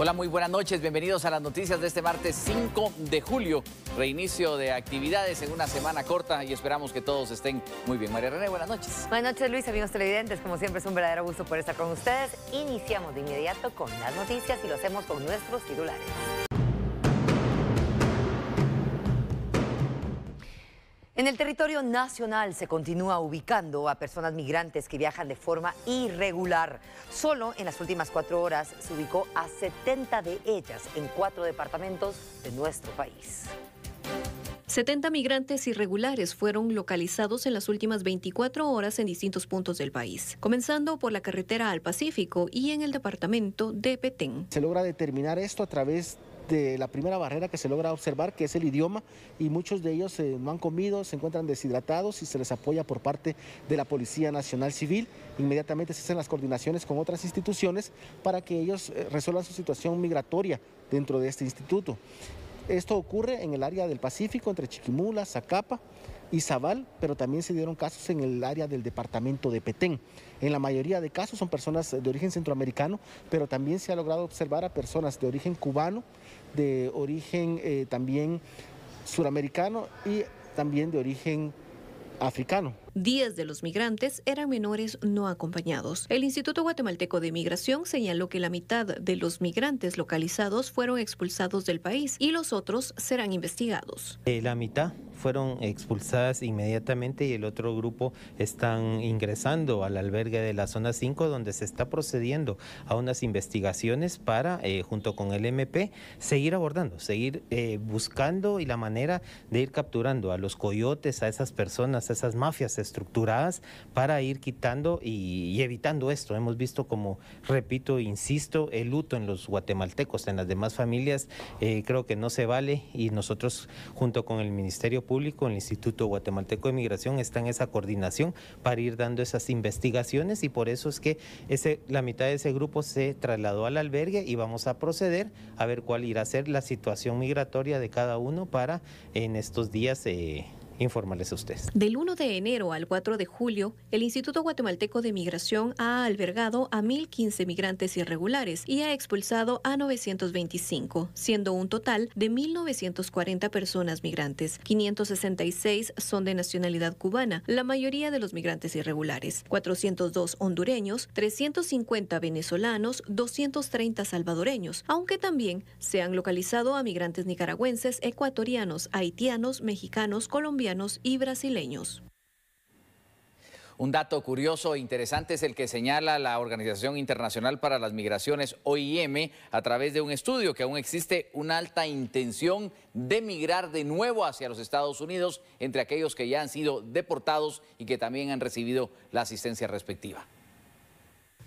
Hola, muy buenas noches. Bienvenidos a las noticias de este martes 5 de julio. Reinicio de actividades en una semana corta y esperamos que todos estén muy bien. María René, buenas noches. Buenas noches, Luis, amigos televidentes. Como siempre, es un verdadero gusto por estar con ustedes. Iniciamos de inmediato con las noticias y lo hacemos con nuestros titulares. En el territorio nacional se continúa ubicando a personas migrantes que viajan de forma irregular. Solo en las últimas cuatro horas se ubicó a 70 de ellas en cuatro departamentos de nuestro país. 70 migrantes irregulares fueron localizados en las últimas 24 horas en distintos puntos del país, comenzando por la carretera al Pacífico y en el departamento de Petén. Se logra determinar esto a través de la primera barrera que se logra observar, que es el idioma, y muchos de ellos eh, no han comido, se encuentran deshidratados y se les apoya por parte de la Policía Nacional Civil. Inmediatamente se hacen las coordinaciones con otras instituciones para que ellos eh, resuelvan su situación migratoria dentro de este instituto. Esto ocurre en el área del Pacífico, entre Chiquimula, Zacapa y Zabal, pero también se dieron casos en el área del departamento de Petén. En la mayoría de casos son personas de origen centroamericano, pero también se ha logrado observar a personas de origen cubano, de origen eh, también suramericano y también de origen africano. 10 de los migrantes eran menores no acompañados. El Instituto Guatemalteco de Migración señaló que la mitad de los migrantes localizados fueron expulsados del país y los otros serán investigados. Eh, la mitad fueron expulsadas inmediatamente y el otro grupo están ingresando al albergue de la zona 5 donde se está procediendo a unas investigaciones para, eh, junto con el MP, seguir abordando, seguir eh, buscando y la manera de ir capturando a los coyotes, a esas personas, a esas mafias estructuradas para ir quitando y, evitando esto. Hemos visto como, repito, insisto, el luto en los guatemaltecos, en las demás familias, eh, creo que no se vale y nosotros junto con el Ministerio Público, el Instituto Guatemalteco de Migración, está en esa coordinación para ir dando esas investigaciones y por eso es que ese, la mitad de ese grupo se trasladó al albergue y vamos a proceder a ver cuál irá a ser la situación migratoria de cada uno para en estos días... Eh, informarles a ustedes. Del 1 de enero al 4 de julio, el Instituto Guatemalteco de Migración ha albergado a 1.015 migrantes irregulares y ha expulsado a 925, siendo un total de 1.940 personas migrantes. 566 son de nacionalidad cubana, la mayoría de los migrantes irregulares, 402 hondureños, 350 venezolanos, 230 salvadoreños, aunque también se han localizado a migrantes nicaragüenses, ecuatorianos, haitianos, mexicanos, colombianos, y brasileños. Un dato curioso e interesante es el que señala la Organización Internacional para las Migraciones, OIM, a través de un estudio que aún existe una alta intención de migrar de nuevo hacia los Estados Unidos entre aquellos que ya han sido deportados y que también han recibido la asistencia respectiva.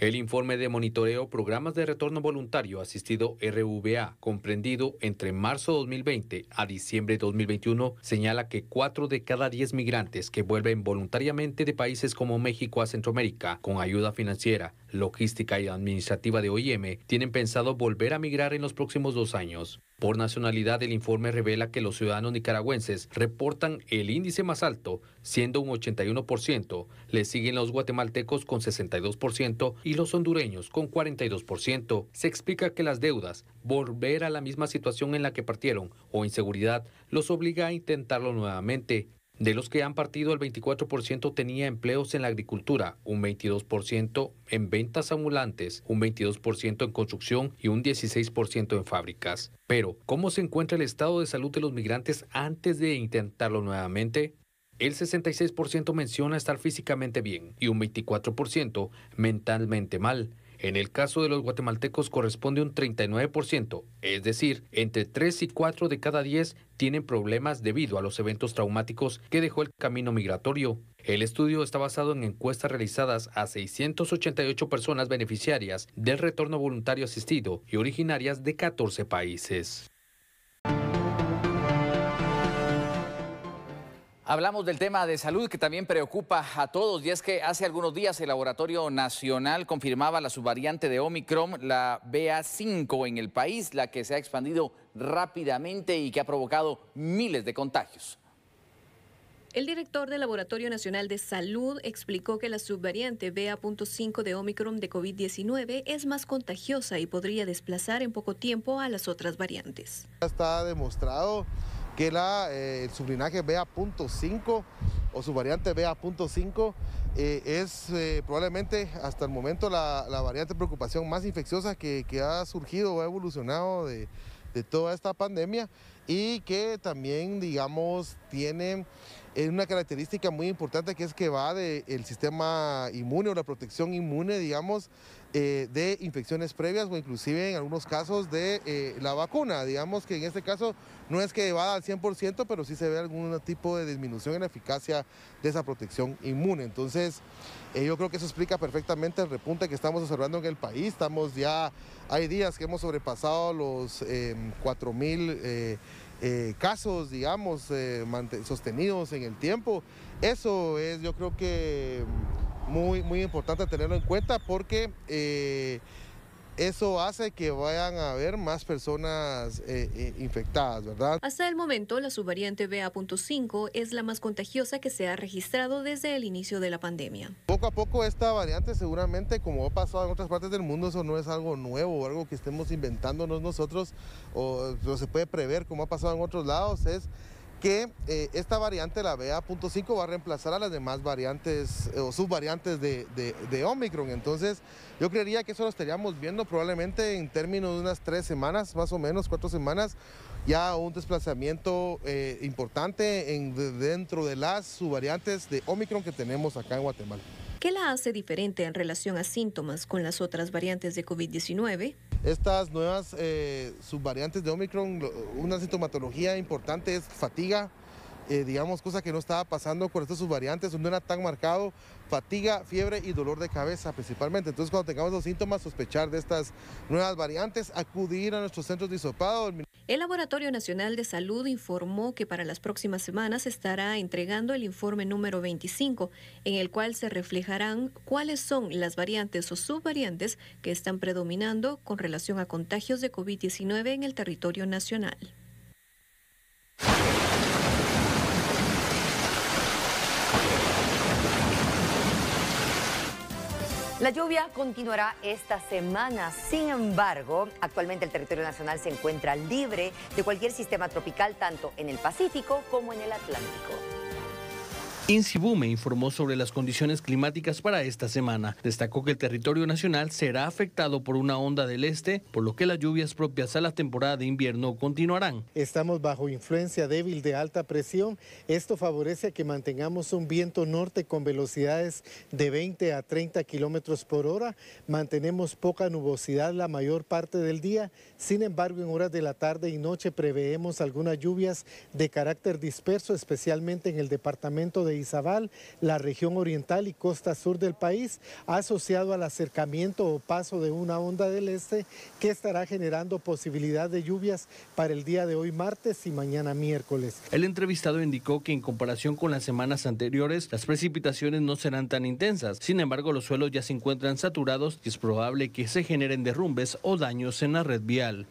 El informe de monitoreo Programas de Retorno Voluntario Asistido RVA, comprendido entre marzo 2020 a diciembre 2021, señala que cuatro de cada 10 migrantes que vuelven voluntariamente de países como México a Centroamérica con ayuda financiera logística y administrativa de OIM tienen pensado volver a migrar en los próximos dos años. Por nacionalidad, el informe revela que los ciudadanos nicaragüenses reportan el índice más alto, siendo un 81%, le siguen los guatemaltecos con 62% y los hondureños con 42%. Se explica que las deudas, volver a la misma situación en la que partieron o inseguridad, los obliga a intentarlo nuevamente. De los que han partido, el 24% tenía empleos en la agricultura, un 22% en ventas ambulantes, un 22% en construcción y un 16% en fábricas. Pero, ¿cómo se encuentra el estado de salud de los migrantes antes de intentarlo nuevamente? El 66% menciona estar físicamente bien y un 24% mentalmente mal. En el caso de los guatemaltecos corresponde un 39%, es decir, entre 3 y 4 de cada 10 tienen problemas debido a los eventos traumáticos que dejó el camino migratorio. El estudio está basado en encuestas realizadas a 688 personas beneficiarias del retorno voluntario asistido y originarias de 14 países. Hablamos del tema de salud que también preocupa a todos y es que hace algunos días el Laboratorio Nacional confirmaba la subvariante de Omicron, la BA5 en el país, la que se ha expandido rápidamente y que ha provocado miles de contagios. El director del Laboratorio Nacional de Salud explicó que la subvariante BA.5 de Omicron de COVID-19 es más contagiosa y podría desplazar en poco tiempo a las otras variantes. Está demostrado que la, eh, el sublinaje BA.5 o su variante BA.5 eh, es eh, probablemente hasta el momento la, variante de preocupación más infecciosa que, ha surgido o ha evolucionado de, toda esta pandemia y que también, digamos, tiene una característica muy importante que es que va del sistema inmune o la protección inmune, digamos, eh, de infecciones previas o inclusive en algunos casos de eh, la vacuna. Digamos que en este caso no es que va al 100%, pero sí se ve algún tipo de disminución en la eficacia de esa protección inmune. Entonces, eh, yo creo que eso explica perfectamente el repunte que estamos observando en el país. Estamos ya, hay días que hemos sobrepasado los 4.000 em, mil... casos, digamos, sostenidos en el tiempo. Eso es, yo creo que muy, muy importante tenerlo en cuenta porque eh, eso hace que vayan a haber más personas eh, eh, infectadas, ¿verdad? Hasta el momento, la subvariante BA.5 es la más contagiosa que se ha registrado desde el inicio de la pandemia. Poco a poco esta variante seguramente, como ha pasado en otras partes del mundo, eso no es algo nuevo o algo que estemos inventándonos nosotros o, o se puede prever como ha pasado en otros lados, es que eh, esta variante, la BA.5, va a reemplazar a las demás variantes eh, o subvariantes de, Omicron. Entonces, yo creería que eso lo estaríamos viendo probablemente en términos de unas tres semanas, más o menos, cuatro semanas, ya un desplazamiento eh, importante dentro de las subvariantes de Omicron que tenemos acá en Guatemala. ¿Qué la hace diferente en relación a síntomas con las otras variantes de COVID-19? Estas nuevas eh, subvariantes de Omicron, una sintomatología importante es fatiga, eh, digamos, cosa que no estaba pasando con estas subvariantes, donde era tan marcado fatiga, fiebre y dolor de cabeza principalmente. Entonces, cuando tengamos los síntomas, sospechar de estas nuevas variantes, acudir a nuestros centros de hisopado. El Laboratorio Nacional de Salud informó que para las próximas semanas estará entregando el informe número 25, en el cual se reflejarán cuáles son las variantes o subvariantes que están predominando con relación a contagios de COVID-19 en el territorio nacional. La lluvia continuará esta semana, sin embargo, actualmente el territorio nacional se encuentra libre de cualquier sistema tropical, tanto en el Pacífico como en el Atlántico. Insibume informó sobre las condiciones climáticas para esta semana. Destacó que el territorio nacional será afectado por una onda del este, por lo que las lluvias propias a la temporada de invierno continuarán. Estamos bajo influencia débil de alta presión. Esto favorece a que mantengamos un viento norte con velocidades de 20 a 30 kilómetros por hora. Mantenemos poca nubosidad la mayor parte del día. Sin embargo, en horas de la tarde y noche preveemos algunas lluvias de carácter disperso, especialmente en el departamento de Izabal, la región oriental y costa sur del país, asociado al acercamiento o paso de una onda del este que estará generando posibilidad de lluvias para el día de hoy martes y mañana miércoles. El entrevistado indicó que en comparación con las semanas anteriores, las precipitaciones no serán tan intensas. Sin embargo, los suelos ya se encuentran saturados y es probable que se generen derrumbes o daños en la red vial.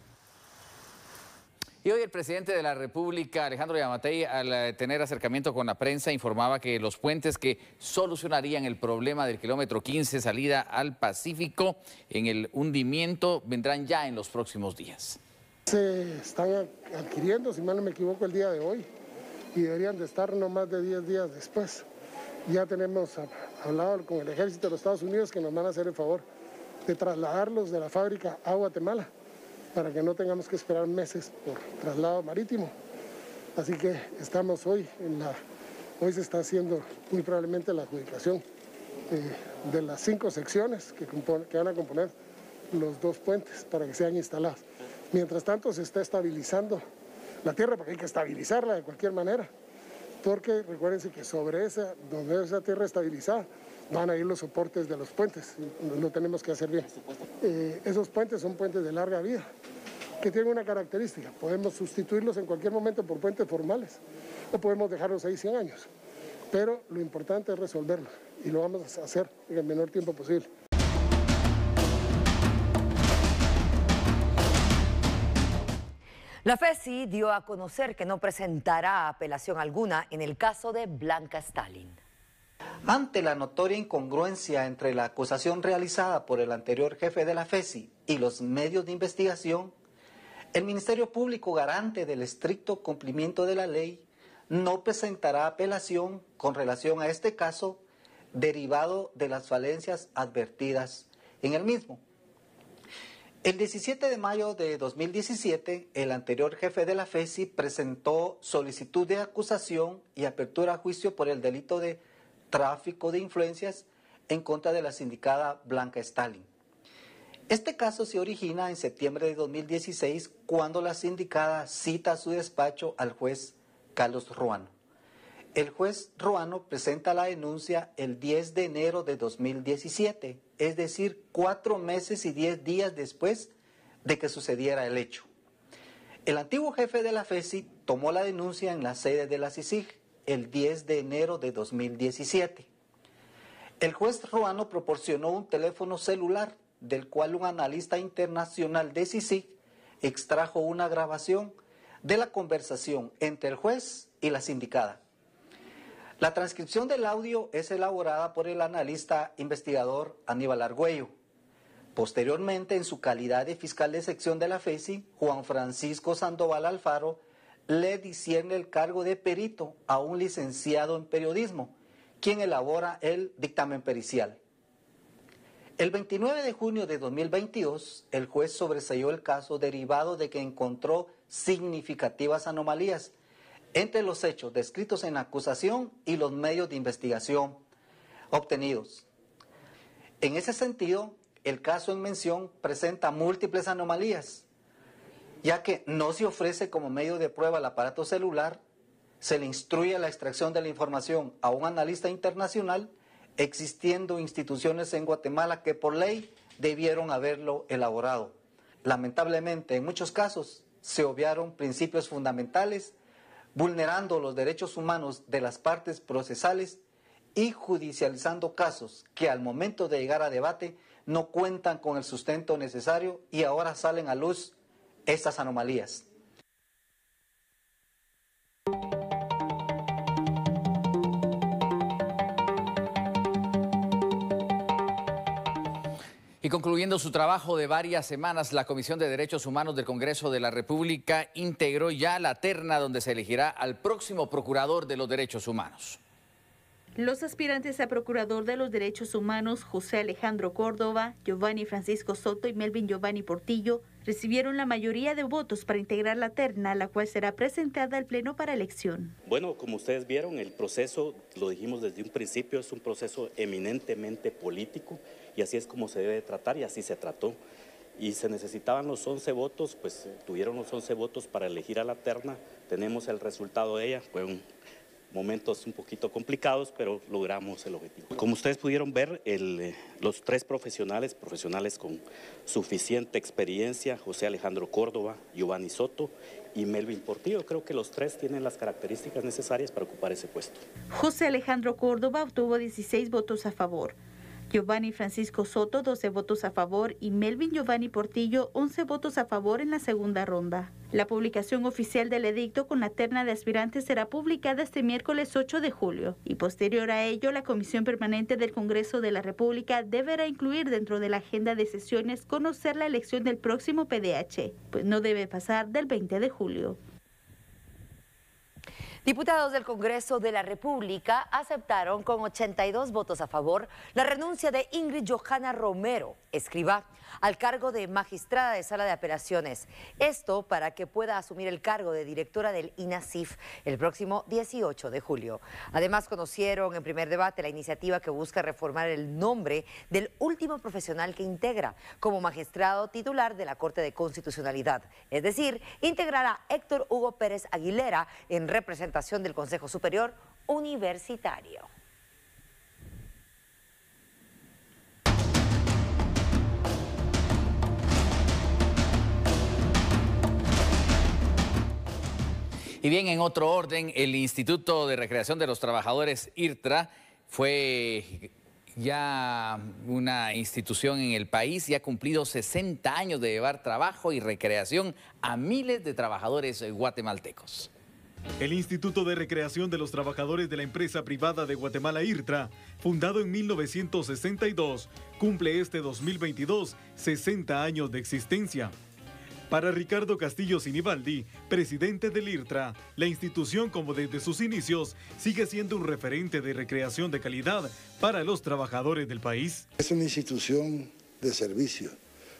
Y hoy el presidente de la República, Alejandro Yamatei, al eh, tener acercamiento con la prensa, informaba que los puentes que solucionarían el problema del kilómetro 15 salida al Pacífico en el hundimiento vendrán ya en los próximos días. Se están adquiriendo, si mal no me equivoco, el día de hoy y deberían de estar no más de 10 días después. Ya tenemos hablado con el ejército de los Estados Unidos que nos van a hacer el favor de trasladarlos de la fábrica a Guatemala para que no tengamos que esperar meses por traslado marítimo. Así que estamos hoy en la... Hoy se está haciendo muy probablemente la adjudicación eh, de las cinco secciones que, van a componer los dos puentes para que sean instalados. Mientras tanto se está estabilizando la tierra porque hay que estabilizarla de cualquier manera porque recuérdense que sobre esa, donde esa tierra estabilizada, van a ir los soportes de los puentes, lo tenemos que hacer bien. Eh, esos puentes son puentes de larga vida, que tienen una característica, podemos sustituirlos en cualquier momento por puentes formales o podemos dejarlos ahí 100 años, pero lo importante es resolverlo y lo vamos a hacer en el menor tiempo posible. La FESI dio a conocer que no presentará apelación alguna en el caso de Blanca Stalin. Ante la notoria incongruencia entre la acusación realizada por el anterior jefe de la FESI y los medios de investigación, el Ministerio Público, garante del estricto cumplimiento de la ley, no presentará apelación con relación a este caso derivado de las falencias advertidas en el mismo. El 17 de mayo de 2017, el anterior jefe de la FESI presentó solicitud de acusación y apertura a juicio por el delito de tráfico de influencias en contra de la sindicada Blanca Stalin. Este caso se origina en septiembre de 2016 cuando la sindicada cita a su despacho al juez Carlos Ruano. El juez Ruano presenta la denuncia el 10 de enero de 2017, es decir, cuatro meses y diez días después de que sucediera el hecho. El antiguo jefe de la FESI tomó la denuncia en la sede de la CICIG el 10 de enero de 2017. El juez ruano proporcionó un teléfono celular del cual un analista internacional de CIC extrajo una grabación de la conversación entre el juez y la sindicada. La transcripción del audio es elaborada por el analista investigador Aníbal Argüello. Posteriormente, en su calidad de fiscal de sección de la FESI, Juan Francisco Sandoval Alfaro le discierne el cargo de perito a un licenciado en periodismo, quien elabora el dictamen pericial. El 29 de junio de 2022, el juez sobresalló el caso derivado de que encontró significativas anomalías entre los hechos descritos en acusación y los medios de investigación obtenidos. En ese sentido, el caso en mención presenta múltiples anomalías, ya que no se ofrece como medio de prueba el aparato celular, se le instruye la extracción de la información a un analista internacional, existiendo instituciones en Guatemala que por ley debieron haberlo elaborado. Lamentablemente, en muchos casos se obviaron principios fundamentales, vulnerando los derechos humanos de las partes procesales y judicializando casos que al momento de llegar a debate no cuentan con el sustento necesario y ahora salen a luz estas anomalías. Y concluyendo su trabajo de varias semanas, la Comisión de Derechos Humanos del Congreso de la República integró ya la terna donde se elegirá al próximo procurador de los derechos humanos. Los aspirantes a Procurador de los Derechos Humanos, José Alejandro Córdoba, Giovanni Francisco Soto y Melvin Giovanni Portillo, recibieron la mayoría de votos para integrar la terna, la cual será presentada al Pleno para elección. Bueno, como ustedes vieron, el proceso, lo dijimos desde un principio, es un proceso eminentemente político y así es como se debe tratar y así se trató. Y se necesitaban los 11 votos, pues tuvieron los 11 votos para elegir a la terna, tenemos el resultado de ella, fue un momentos un poquito complicados, pero logramos el objetivo. Como ustedes pudieron ver, eh, los tres profesionales, profesionales con suficiente experiencia, José Alejandro Córdoba, Giovanni Soto y Melvin Portillo, creo que los tres tienen las características necesarias para ocupar ese puesto. José Alejandro Córdoba obtuvo 16 votos a favor. Giovanni Francisco Soto, 12 votos a favor, y Melvin Giovanni Portillo, 11 votos a favor en la segunda ronda. La publicación oficial del edicto con la terna de aspirantes será publicada este miércoles 8 de julio y posterior a ello la Comisión Permanente del Congreso de la República deberá incluir dentro de la agenda de sesiones conocer la elección del próximo PDH, pues no debe pasar del 20 de julio. Diputados del Congreso de la República aceptaron con 82 votos a favor la renuncia de Ingrid Johanna Romero, escriba al cargo de magistrada de sala de apelaciones. Esto para que pueda asumir el cargo de directora del INASIF el próximo 18 de julio. Además, conocieron en primer debate la iniciativa que busca reformar el nombre del último profesional que integra como magistrado titular de la Corte de Constitucionalidad. Es decir, integrará Héctor Hugo Pérez Aguilera en representación del Consejo Superior Universitario. Y bien, en otro orden, el Instituto de Recreación de los Trabajadores, IRTRA, fue ya una institución en el país y ha cumplido 60 años de llevar trabajo y recreación a miles de trabajadores guatemaltecos. El Instituto de Recreación de los Trabajadores de la empresa privada de Guatemala IRTRA, fundado en 1962, cumple este 2022 60 años de existencia. Para Ricardo Castillo Sinibaldi, presidente del IRTRA, la institución, como desde sus inicios, sigue siendo un referente de recreación de calidad para los trabajadores del país. Es una institución de servicio,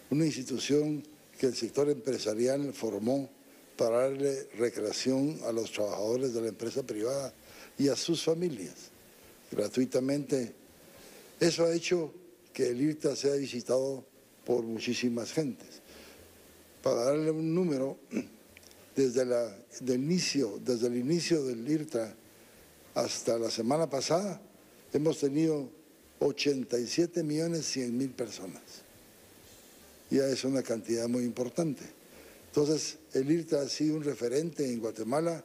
una institución que el sector empresarial formó para darle recreación a los trabajadores de la empresa privada y a sus familias gratuitamente. Eso ha hecho que el IRTRA sea visitado por muchísimas gentes para darle un número, desde, la, inicio, desde el inicio del IRTA hasta la semana pasada, hemos tenido 87 millones 100 mil personas. Ya es una cantidad muy importante. Entonces, el IRTA ha sido un referente en Guatemala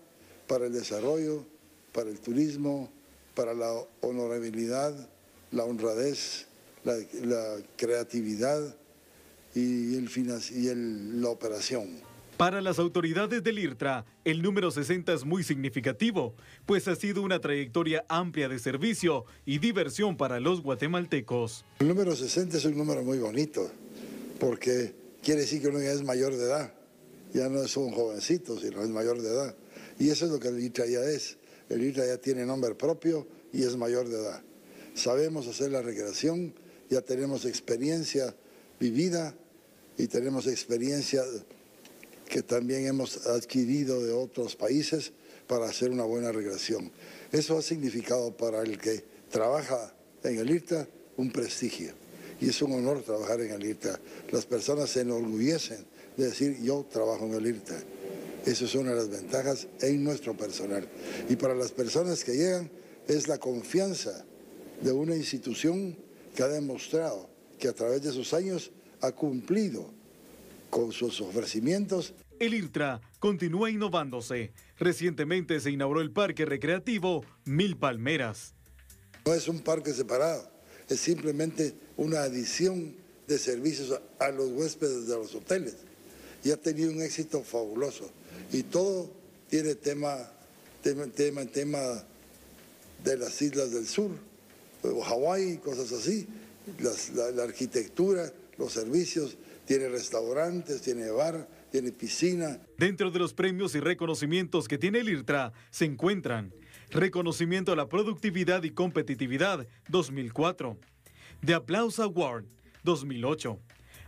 para el desarrollo, para el turismo, para la honorabilidad, la honradez, la creatividad, y, el, y el, la operación. Para las autoridades del IRTRA, el número 60 es muy significativo, pues ha sido una trayectoria amplia de servicio y diversión para los guatemaltecos. El número 60 es un número muy bonito, porque quiere decir que uno ya es mayor de edad, ya no es un jovencito, sino es mayor de edad. Y eso es lo que el IRTRA ya es. El IRTRA ya tiene nombre propio y es mayor de edad. Sabemos hacer la recreación, ya tenemos experiencia vivida y tenemos experiencia que también hemos adquirido de otros países para hacer una buena regresión. Eso ha significado para el que trabaja en el IRTA un prestigio y es un honor trabajar en el IRTA. Las personas se enorgullecen de decir yo trabajo en el IRTA. Esa es una de las ventajas en nuestro personal. Y para las personas que llegan es la confianza de una institución que ha demostrado que a través de sus años ha cumplido con sus ofrecimientos. El ILTRA continúa innovándose. Recientemente se inauguró el parque recreativo Mil Palmeras. No es un parque separado, es simplemente una adición de servicios a los huéspedes de los hoteles. Y ha tenido un éxito fabuloso. Y todo tiene tema, tema, tema, tema de las islas del sur, o Hawái, cosas así la, arquitectura, los servicios, tiene restaurantes, tiene bar, tiene piscina. Dentro de los premios y reconocimientos que tiene el IRTRA se encuentran Reconocimiento a la Productividad y Competitividad 2004, The Applause Award 2008,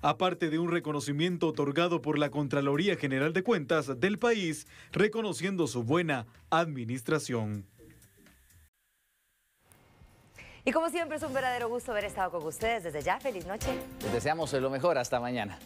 aparte de un reconocimiento otorgado por la Contraloría General de Cuentas del país, reconociendo su buena administración. Y como siempre es un verdadero gusto haber estado con ustedes. Desde ya, feliz noche. Les deseamos lo mejor. Hasta mañana.